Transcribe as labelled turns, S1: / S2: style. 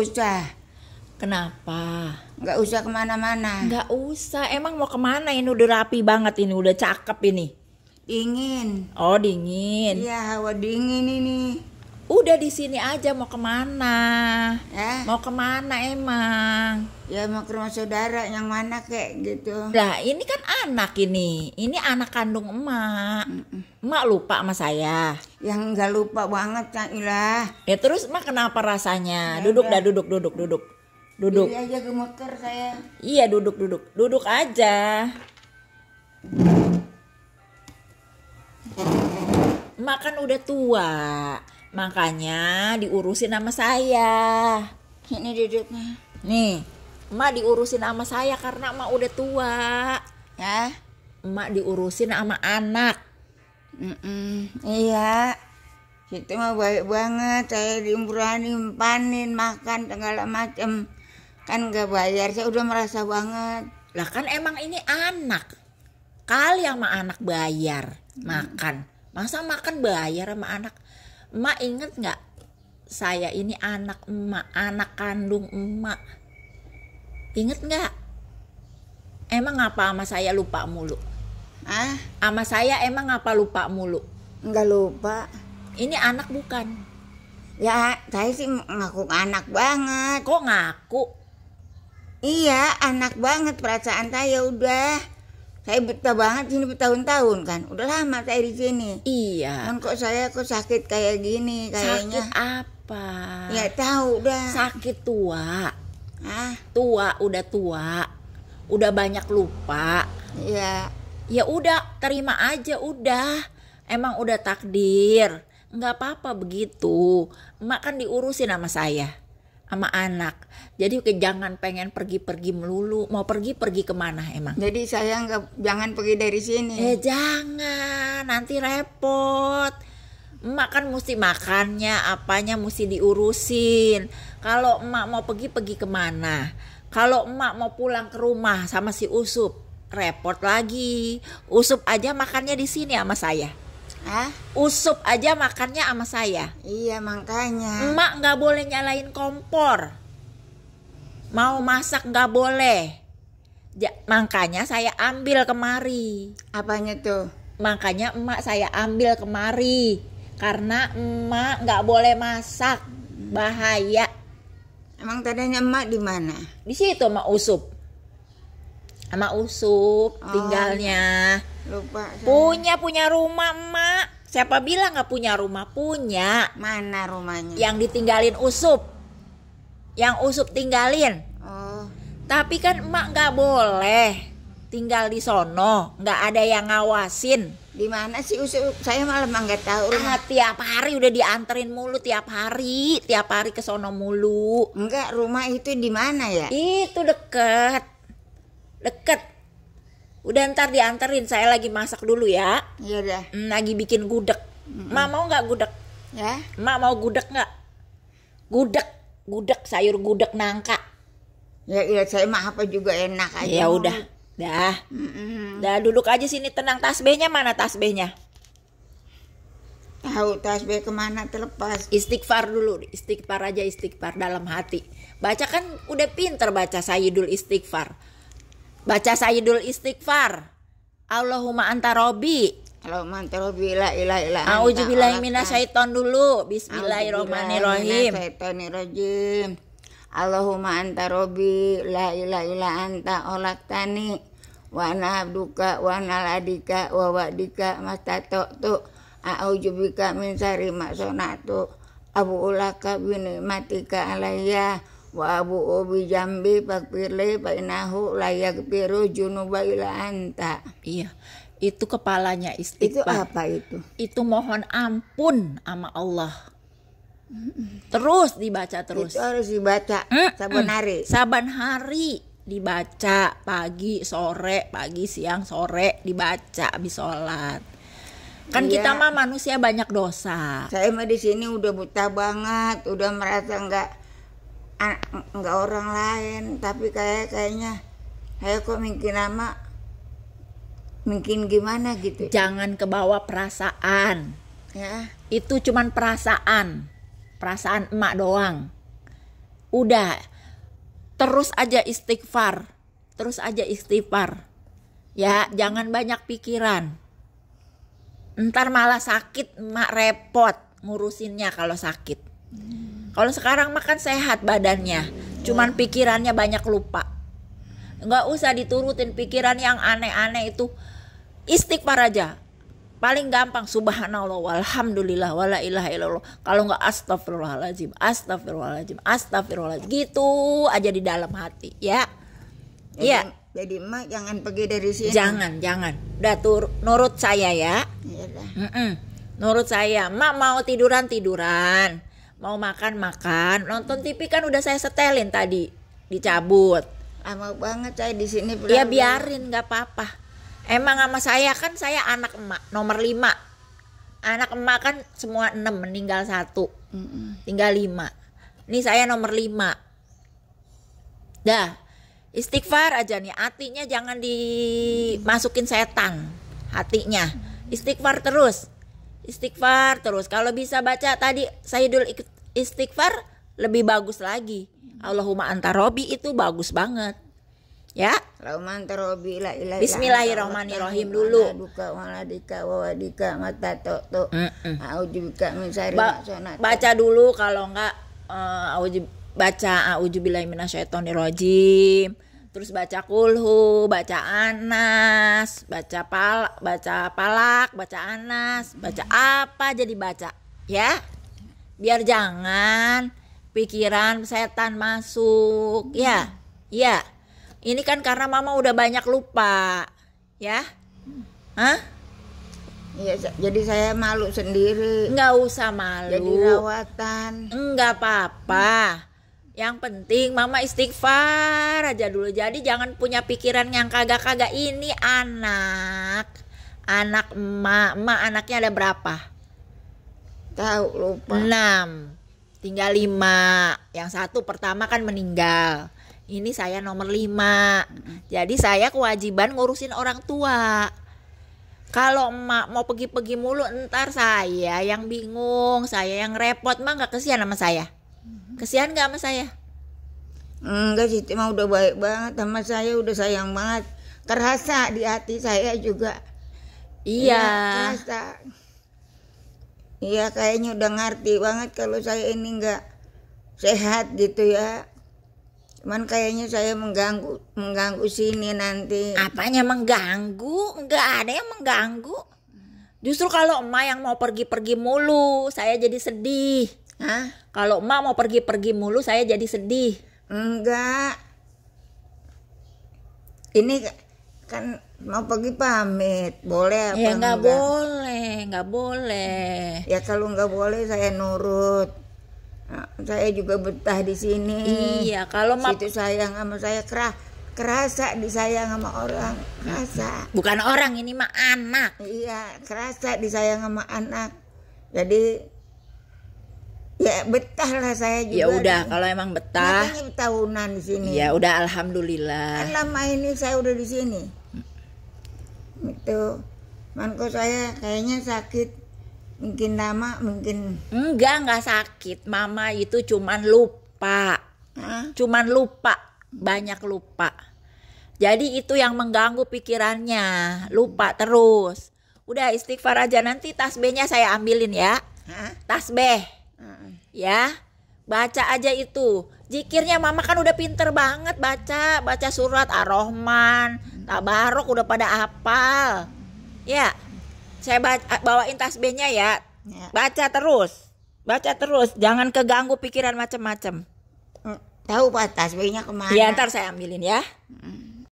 S1: usah. Kenapa? Gak usah kemana-mana. Gak usah. Emang mau kemana ini udah rapi banget ini, udah cakep ini. Dingin. Oh dingin. Iya hawa dingin ini udah di sini aja mau kemana eh? mau kemana emang ya mau ke rumah saudara yang mana kek gitu nah ini kan anak ini ini anak kandung emak Mm-mm. emak lupa sama saya yang nggak lupa banget kan ilah ya terus emak kenapa rasanya ya, duduk enggak. dah duduk duduk duduk duduk Diri aja gemeter iya, saya iya duduk duduk duduk aja emak kan udah tua Makanya diurusin sama saya. Ini dedeknya. Nih, emak diurusin sama saya karena emak udah tua. Ya, emak diurusin sama anak. Mm -mm, iya. Itu mah baik banget, saya diumpanin panin, makan, segala macem. Kan gak bayar, saya udah merasa banget. Lah kan emang ini anak. Kali sama anak bayar, makan. Masa makan bayar sama anak? emak inget nggak saya ini anak emak anak kandung emak inget nggak emang apa sama saya lupa mulu ah sama saya emang apa lupa mulu nggak lupa ini anak bukan ya saya sih ngaku anak banget kok ngaku iya anak banget perasaan saya udah saya betah banget sini bertahun-tahun kan udah lama saya di sini iya kan kok saya kok sakit kayak gini kayaknya sakit apa ya tahu udah sakit tua ah tua udah tua udah banyak lupa iya ya udah terima aja udah emang udah takdir nggak apa-apa begitu emak kan diurusin sama saya sama anak. Jadi jangan pengen pergi-pergi melulu. Mau pergi pergi kemana emang? Jadi saya nggak jangan pergi dari sini. Eh jangan, nanti repot. Emak kan mesti makannya, apanya mesti diurusin. Kalau emak mau pergi pergi kemana? Kalau emak mau pulang ke rumah sama si Usup, repot lagi. Usup aja makannya di sini sama saya. Hah? Usup aja makannya sama saya. Iya makanya. Emak nggak boleh nyalain kompor. Mau masak nggak boleh. Ja, makanya saya ambil kemari. Apanya tuh? Makanya emak saya ambil kemari karena emak nggak boleh masak, bahaya. Emang tadinya emak di mana? Di situ emak usup. Emak usup oh, tinggalnya. Iya Lupa. Punya punya rumah emak. Siapa bilang nggak punya rumah? Punya. Mana rumahnya? Yang ditinggalin Usup. Yang Usup tinggalin. Oh. Tapi kan emak nggak boleh tinggal di sono, nggak ada yang ngawasin. Di mana sih Usup? Saya malam nggak tahu rumah. Ah, tiap hari udah dianterin mulu tiap hari, tiap hari ke sono mulu. Enggak, rumah itu di mana ya? Itu deket. Deket Udah ntar diantarin saya lagi masak dulu ya. Iya deh. Hmm, lagi bikin gudeg. Mm -mm. Ma mau nggak gudeg? Ya. Ma mau gudeg nggak? Gudeg, gudeg sayur gudeg nangka. Ya iya saya mah apa juga enak aja. Ya udah, dah. Mm dah duduk aja sini tenang tasbihnya mana tasbihnya? Tahu tasbih kemana terlepas? Istighfar dulu, istighfar aja istighfar dalam hati. Baca kan udah pinter baca Sayyidul Istighfar Baca Sayyidul Istighfar. Allahumma anta robi. Allahumma anta robi la ilaha illa anta. billahi minasyaiton dulu. Bismillahirrahmanirrahim. Bismillahirrahmanirrahim. Allahumma anta robi la ilaha illa anta olaktani wa ana abduka wa ana ladika wa wadika mastato tu bika min ma maksonatu abu ulaka bini matika alayya wa abu ubi jambi pirle pak inahu layak piru junuba ila anta iya itu kepalanya istighfar itu apa itu itu mohon ampun sama Allah terus dibaca terus itu harus dibaca mm saban hari saban hari dibaca pagi sore pagi siang sore dibaca habis sholat kan iya. kita mah manusia banyak dosa saya mah di sini udah buta banget udah merasa enggak nggak orang lain tapi kayak kayaknya kayak kok mungkin lama mungkin gimana gitu jangan kebawa perasaan ya itu cuman perasaan perasaan emak doang udah terus aja istighfar terus aja istighfar ya jangan banyak pikiran ntar malah sakit emak repot ngurusinnya kalau sakit hmm kalau sekarang makan sehat badannya, cuman iya. pikirannya banyak lupa. Nggak usah diturutin pikiran yang aneh-aneh itu. Istighfar aja. Paling gampang subhanallah walhamdulillah wala ilaha illallah. Kalau nggak astagfirullahaladzim, astagfirullahaladzim, astagfirullahaladzim. Gitu aja di dalam hati ya. Iya. Jadi emak ya. jangan pergi dari sini. Jangan, jangan. Udah tur nurut saya ya. Iya. Nurut saya, emak mau tiduran tiduran mau makan makan nonton TV kan udah saya setelin tadi dicabut lama banget saya di sini ya biarin nggak apa-apa emang sama saya kan saya anak emak nomor lima anak emak kan semua enam meninggal satu mm -mm. tinggal lima ini saya nomor lima dah istighfar aja nih hatinya jangan dimasukin setan hatinya istighfar terus istighfar terus. Kalau bisa baca tadi Sayyidul Istighfar lebih bagus lagi. Allahumma robi itu bagus banget. Ya. Bismillahirrahmanirrahim dulu. baca dulu kalau enggak uh, baca auzubillahi minasyaitonirrajim terus baca kulhu, baca anas, baca pal, baca palak, baca anas, baca apa jadi baca ya. Biar jangan pikiran setan masuk ya. Ya. Ini kan karena mama udah banyak lupa ya. Hah? Iya, jadi saya malu sendiri. Enggak usah malu. Jadi rawatan. Enggak apa-apa. Hmm yang penting mama istighfar aja dulu. Jadi jangan punya pikiran yang kagak-kagak ini anak. Anak emak, emak anaknya ada berapa? Tahu lupa. Enam. Tinggal lima. Yang satu pertama kan meninggal. Ini saya nomor lima. Jadi saya kewajiban ngurusin orang tua. Kalau emak mau pergi-pergi mulu ntar saya yang bingung, saya yang repot, mah nggak kesian sama saya. Kesian gak sama saya? Enggak sih, emang udah baik banget sama saya, udah sayang banget. Terasa di hati saya juga. Iya. Ya, Iya, kayaknya udah ngerti banget kalau saya ini nggak sehat gitu ya. Cuman kayaknya saya mengganggu mengganggu sini nanti. Apanya mengganggu? Enggak ada yang mengganggu. Justru kalau emak yang mau pergi-pergi mulu, saya jadi sedih. Hah? Kalau emak mau pergi-pergi mulu saya jadi sedih. Enggak. Ini kan mau pergi pamit, boleh apa ya, enggak? enggak? boleh, enggak boleh. Ya kalau enggak boleh saya nurut. Nah, saya juga betah di sini. Iya, kalau mak itu sayang sama saya kerah kerasa disayang sama orang kerasa bukan orang ini mah anak iya kerasa disayang sama anak jadi betah lah saya ya juga. Ya udah kalau emang betah. Makanya tahunan di sini. Ya udah alhamdulillah. Kan lama ini saya udah di sini. Itu manko saya kayaknya sakit mungkin lama mungkin enggak enggak sakit mama itu cuman lupa Hah? cuman lupa banyak lupa jadi itu yang mengganggu pikirannya lupa terus udah istighfar aja nanti tas B nya saya ambilin ya Hah? tas B ya baca aja itu jikirnya mama kan udah pinter banget baca baca surat ar Rahman tabarok udah pada apal ya saya baca, eh, bawain tasbihnya ya. ya baca terus baca terus jangan keganggu pikiran macem-macem hmm. tahu pak tasbihnya kemana ya ntar saya ambilin ya hmm.